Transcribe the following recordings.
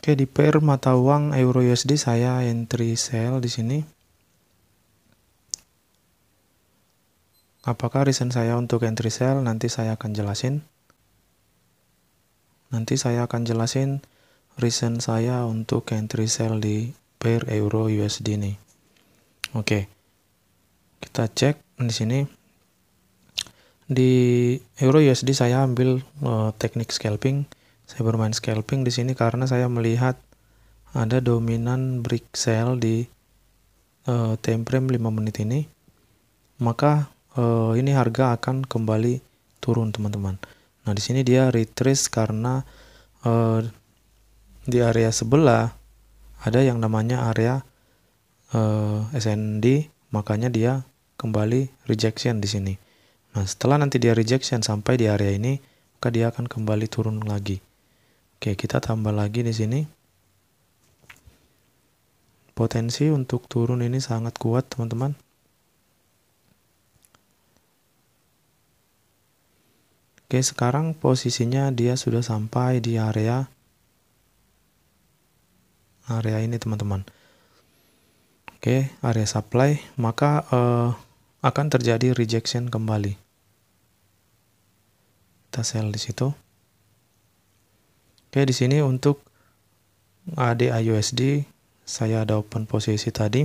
Oke, di pair mata uang Euro USD saya entry sell di sini. Apakah reason saya untuk entry sell nanti saya akan jelasin. Nanti saya akan jelasin reason saya untuk entry sell di pair Euro USD ini. Oke. Kita cek di sini di Euro USD saya ambil uh, teknik scalping saya bermain scalping di sini karena saya melihat ada dominan break sell di uh, time frame 5 menit ini. Maka uh, ini harga akan kembali turun teman-teman. Nah, di sini dia retrace karena uh, di area sebelah ada yang namanya area uh, SND, makanya dia kembali rejection di sini. Nah, setelah nanti dia rejection sampai di area ini, maka dia akan kembali turun lagi. Oke, kita tambah lagi di sini. Potensi untuk turun ini sangat kuat, teman-teman. Oke, sekarang posisinya dia sudah sampai di area area ini, teman-teman. Oke, area supply, maka eh, akan terjadi rejection kembali. Kita sell di situ. Oke, di sini untuk AD USD saya ada open posisi tadi.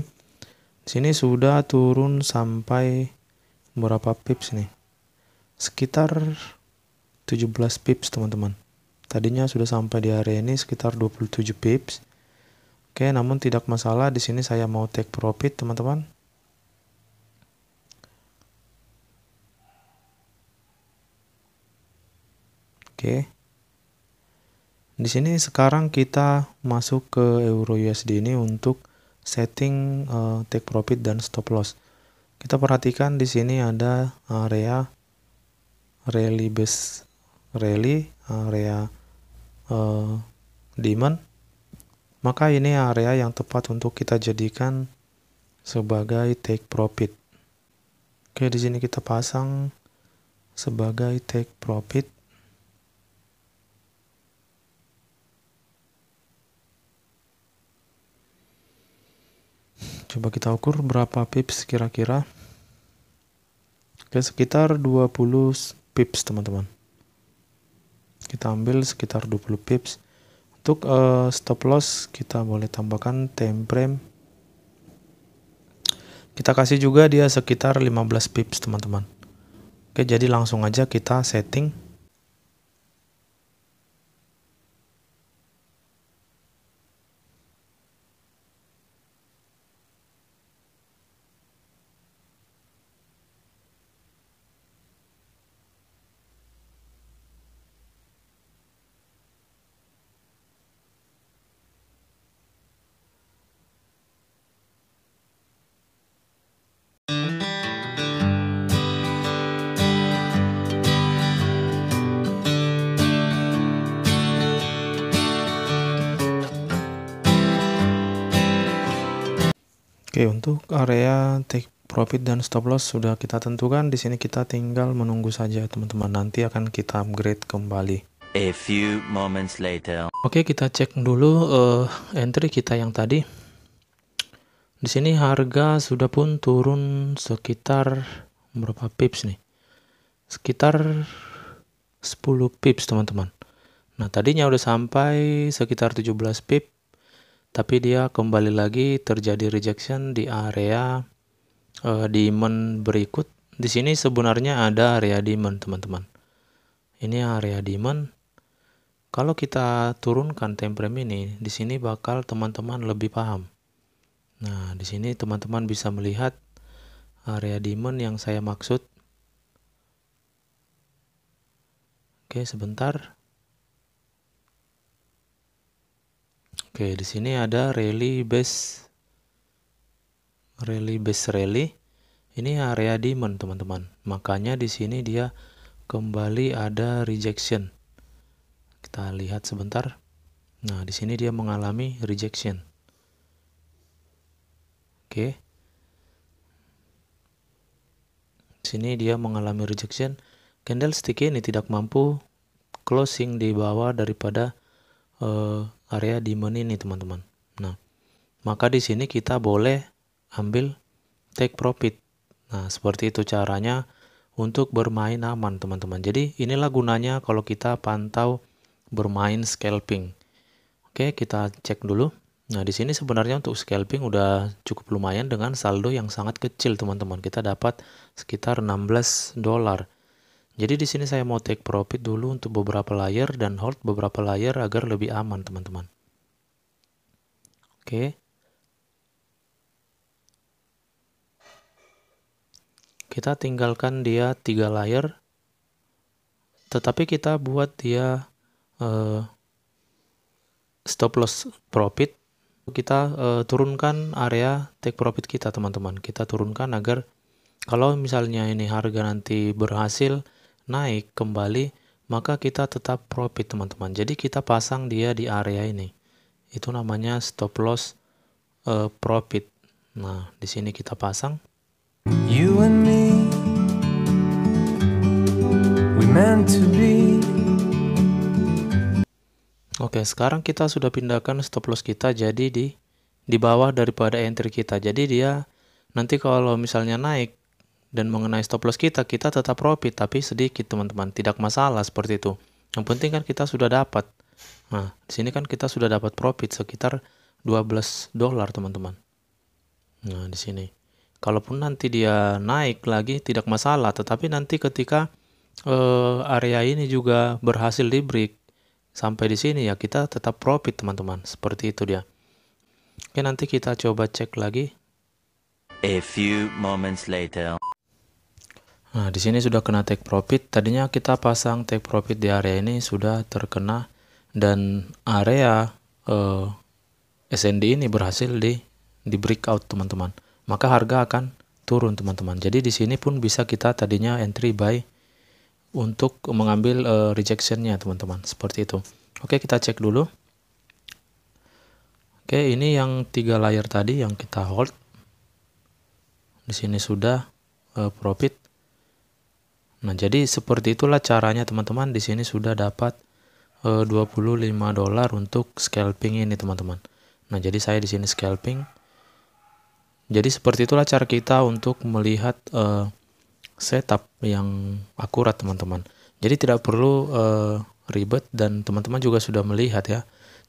Di sini sudah turun sampai berapa pips nih? Sekitar 17 pips, teman-teman. Tadinya sudah sampai di area ini sekitar 27 pips. Oke, namun tidak masalah di sini saya mau take profit, teman-teman. Oke. Di sini sekarang kita masuk ke Euro USD ini untuk setting uh, take profit dan stop loss. Kita perhatikan di sini ada area rally base rally area uh, demand. Maka ini area yang tepat untuk kita jadikan sebagai take profit. Oke, di sini kita pasang sebagai take profit Coba kita ukur berapa pips kira-kira. Oke, sekitar 20 pips, teman-teman. Kita ambil sekitar 20 pips. Untuk uh, stop loss kita boleh tambahkan time frame. Kita kasih juga dia sekitar 15 pips, teman-teman. Oke, jadi langsung aja kita setting Oke, untuk area take profit dan stop loss sudah kita tentukan. Di sini kita tinggal menunggu saja teman-teman. Nanti akan kita upgrade kembali. A few moments later. Oke, kita cek dulu uh, entry kita yang tadi. Di sini harga sudah pun turun sekitar berapa pips nih? Sekitar 10 pips, teman-teman. Nah, tadinya udah sampai sekitar 17 pips tapi dia kembali lagi terjadi rejection di area uh, demon berikut. Di sini sebenarnya ada area demon, teman-teman. Ini area demon. Kalau kita turunkan temprem ini, di sini bakal teman-teman lebih paham. Nah, di sini teman-teman bisa melihat area demon yang saya maksud. Oke, sebentar. Oke, di sini ada rally base rally base rally. Ini area diamond, teman-teman. Makanya di sini dia kembali ada rejection. Kita lihat sebentar. Nah, di sini dia mengalami rejection. Oke. Di sini dia mengalami rejection. Candlestick ini tidak mampu closing di bawah daripada uh, area daemon ini teman-teman. Nah, maka di sini kita boleh ambil take profit. Nah, seperti itu caranya untuk bermain aman teman-teman. Jadi inilah gunanya kalau kita pantau bermain scalping. Oke, kita cek dulu. Nah, di sini sebenarnya untuk scalping udah cukup lumayan dengan saldo yang sangat kecil, teman-teman. Kita dapat sekitar 16 dolar. Jadi di sini saya mau take profit dulu untuk beberapa layer dan hold beberapa layer agar lebih aman teman-teman. Oke. Kita tinggalkan dia tiga layer. Tetapi kita buat dia uh, stop loss profit. Kita uh, turunkan area take profit kita teman-teman. Kita turunkan agar kalau misalnya ini harga nanti berhasil naik kembali, maka kita tetap profit teman-teman. Jadi kita pasang dia di area ini. Itu namanya stop loss uh, profit. Nah, di sini kita pasang. You and me, we meant to be. Oke, sekarang kita sudah pindahkan stop loss kita jadi di di bawah daripada entry kita. Jadi dia nanti kalau misalnya naik dan mengenai stop loss kita, kita tetap profit tapi sedikit teman-teman, tidak masalah seperti itu. Yang penting kan kita sudah dapat. Nah, di sini kan kita sudah dapat profit sekitar 12 dolar teman-teman. Nah, di sini. Kalaupun nanti dia naik lagi tidak masalah, tetapi nanti ketika eh, area ini juga berhasil di break sampai di sini ya kita tetap profit teman-teman, seperti itu dia. Oke, nanti kita coba cek lagi A few moments later. Nah, di sini sudah kena take profit. Tadinya kita pasang take profit di area ini sudah terkena dan area eh, SND ini berhasil di di breakout teman-teman. Maka harga akan turun teman-teman. Jadi di sini pun bisa kita tadinya entry buy untuk mengambil eh, rejectionnya teman-teman. Seperti itu. Oke, kita cek dulu. Oke, ini yang tiga layer tadi yang kita hold. Di sini sudah eh, profit Nah, jadi seperti itulah caranya teman-teman. Di sini sudah dapat e, eh, 25 dolar untuk scalping ini, teman-teman. Nah, jadi saya di sini scalping. Jadi seperti itulah cara kita untuk melihat e, setup yang akurat, teman-teman. Jadi tidak perlu e, ribet dan teman-teman juga sudah melihat ya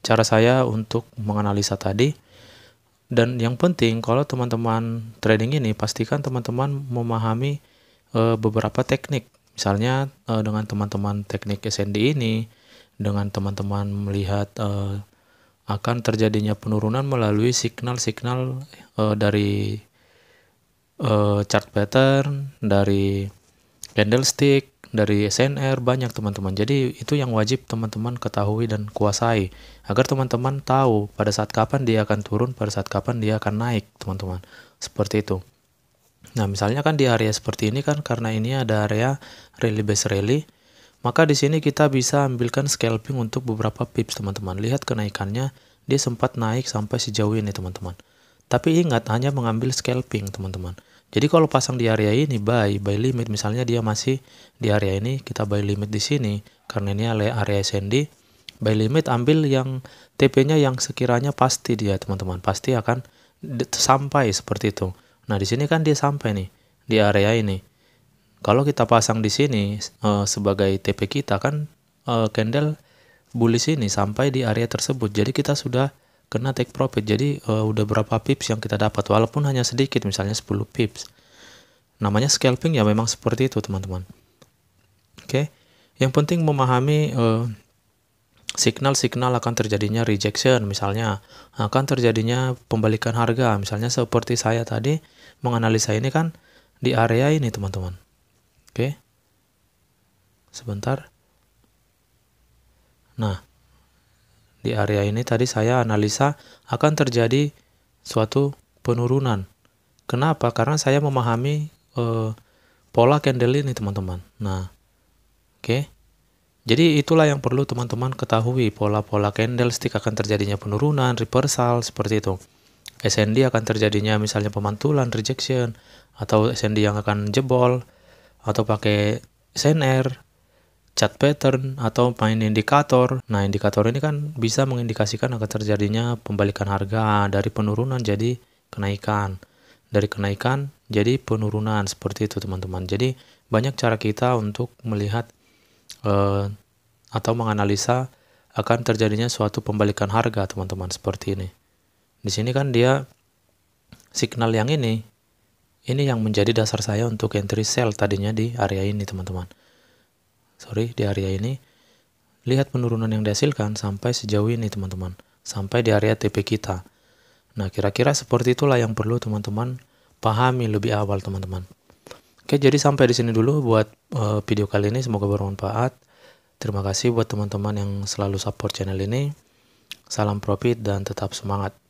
cara saya untuk menganalisa tadi. Dan yang penting kalau teman-teman trading ini pastikan teman-teman memahami e, beberapa teknik. Misalnya e, dengan teman-teman teknik SND ini, dengan teman-teman melihat e, akan terjadinya penurunan melalui signal-signal e, dari e, chart pattern, dari candlestick, dari SNR banyak teman-teman. Jadi itu yang wajib teman-teman ketahui dan kuasai agar teman-teman tahu pada saat kapan dia akan turun, pada saat kapan dia akan naik, teman-teman. Seperti itu. Nah, misalnya kan di area seperti ini kan karena ini ada area rally base rally, maka di sini kita bisa ambilkan scalping untuk beberapa pips, teman-teman. Lihat kenaikannya, dia sempat naik sampai sejauh ini, teman-teman. Tapi ingat hanya mengambil scalping, teman-teman. Jadi kalau pasang di area ini buy, buy limit misalnya dia masih di area ini, kita buy limit di sini karena ini area SND. Buy limit ambil yang TP-nya yang sekiranya pasti dia, teman-teman. Pasti akan sampai seperti itu. Nah, di sini kan dia sampai nih di area ini. Kalau kita pasang di sini uh, sebagai TP kita kan uh, candle bullish ini sampai di area tersebut. Jadi kita sudah kena take profit. Jadi uh, udah berapa pips yang kita dapat walaupun hanya sedikit misalnya 10 pips. Namanya scalping ya memang seperti itu, teman-teman. Oke. Okay? Yang penting memahami uh, signal-signal akan terjadinya rejection misalnya akan terjadinya pembalikan harga misalnya seperti saya tadi menganalisa ini kan di area ini teman-teman. Oke. Sebentar. Nah, di area ini tadi saya analisa akan terjadi suatu penurunan. Kenapa? Karena saya memahami eh, pola candle ini teman-teman. Nah, oke. Jadi itulah yang perlu teman-teman ketahui pola-pola candlestick akan terjadinya penurunan, reversal seperti itu. SND akan terjadinya misalnya pemantulan, rejection, atau SND yang akan jebol, atau pakai SNR, chat pattern, atau main indikator. Nah, indikator ini kan bisa mengindikasikan akan terjadinya pembalikan harga dari penurunan jadi kenaikan. Dari kenaikan jadi penurunan, seperti itu teman-teman. Jadi, banyak cara kita untuk melihat eh, atau menganalisa akan terjadinya suatu pembalikan harga teman-teman seperti ini. Di sini kan dia signal yang ini, ini yang menjadi dasar saya untuk entry sell tadinya di area ini teman-teman. Sorry, di area ini. Lihat penurunan yang dihasilkan sampai sejauh ini teman-teman. Sampai di area TP kita. Nah, kira-kira seperti itulah yang perlu teman-teman pahami lebih awal teman-teman. Oke, jadi sampai di sini dulu buat uh, video kali ini. Semoga bermanfaat. Terima kasih buat teman-teman yang selalu support channel ini. Salam profit dan tetap semangat.